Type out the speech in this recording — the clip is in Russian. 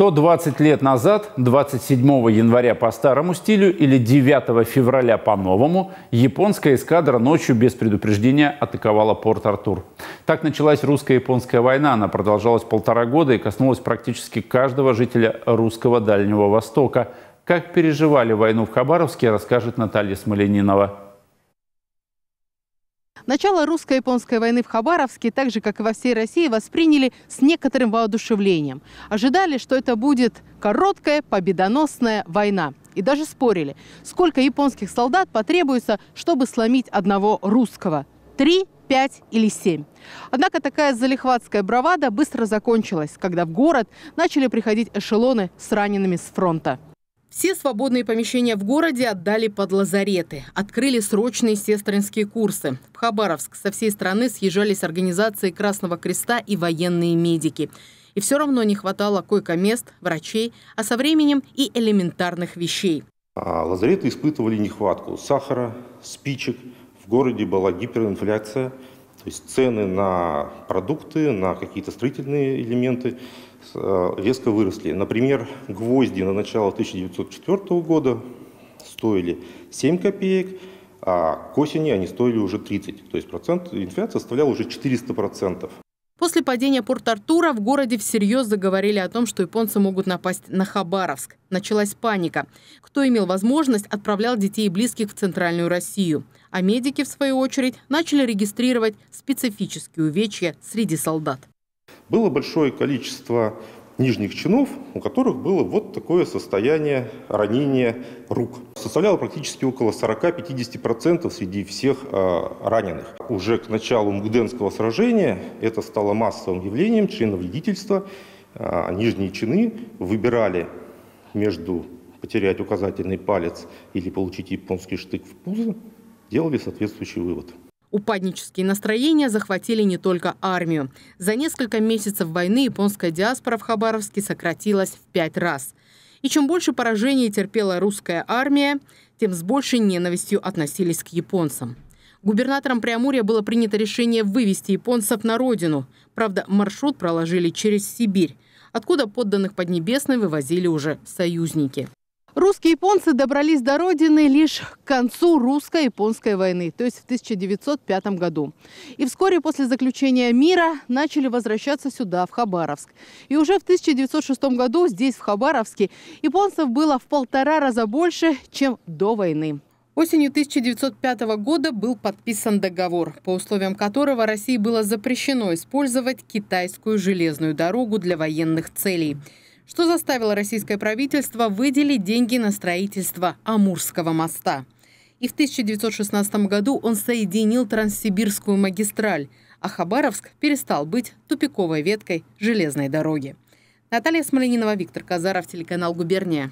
120 лет назад, 27 января по старому стилю или 9 февраля по новому, японская эскадра ночью без предупреждения атаковала порт Артур. Так началась русско-японская война. Она продолжалась полтора года и коснулась практически каждого жителя русского Дальнего Востока. Как переживали войну в Хабаровске, расскажет Наталья Смоленинова. Начало русско-японской войны в Хабаровске, так же, как и во всей России, восприняли с некоторым воодушевлением. Ожидали, что это будет короткая победоносная война. И даже спорили, сколько японских солдат потребуется, чтобы сломить одного русского. Три пять или семь. Однако такая залихватская бравада быстро закончилась, когда в город начали приходить эшелоны с ранеными с фронта. Все свободные помещения в городе отдали под лазареты. Открыли срочные сестринские курсы. В Хабаровск со всей страны съезжались организации Красного Креста и военные медики. И все равно не хватало койко-мест, врачей, а со временем и элементарных вещей. А лазареты испытывали нехватку сахара, спичек. В городе была гиперинфляция, то есть цены на продукты, на какие-то строительные элементы – Э, резко выросли. Например, гвозди на начало 1904 года стоили 7 копеек, а к осени они стоили уже 30. То есть процент инфляции составлял уже 400 процентов. После падения Порт-Артура в городе всерьез заговорили о том, что японцы могут напасть на Хабаровск. Началась паника. Кто имел возможность, отправлял детей и близких в Центральную Россию. А медики, в свою очередь, начали регистрировать специфические увечья среди солдат было большое количество нижних чинов, у которых было вот такое состояние ранения рук. Составляло практически около 40-50% среди всех э, раненых. Уже к началу Мугденского сражения это стало массовым явлением членовредительства. Э, нижние чины выбирали между потерять указательный палец или получить японский штык в пузо, делали соответствующий вывод. Упаднические настроения захватили не только армию. За несколько месяцев войны японская диаспора в Хабаровске сократилась в пять раз. И чем больше поражений терпела русская армия, тем с большей ненавистью относились к японцам. Губернатором Преамурья было принято решение вывести японцев на родину. Правда, маршрут проложили через Сибирь, откуда подданных Поднебесной вывозили уже союзники. Русские японцы добрались до родины лишь к концу русско-японской войны, то есть в 1905 году. И вскоре после заключения мира начали возвращаться сюда, в Хабаровск. И уже в 1906 году здесь, в Хабаровске, японцев было в полтора раза больше, чем до войны. Осенью 1905 года был подписан договор, по условиям которого России было запрещено использовать китайскую железную дорогу для военных целей – что заставило российское правительство выделить деньги на строительство Амурского моста. И в 1916 году он соединил Транссибирскую магистраль, а Хабаровск перестал быть тупиковой веткой железной дороги. Наталья Смоленинова, Виктор Казаров, телеканал «Губерния».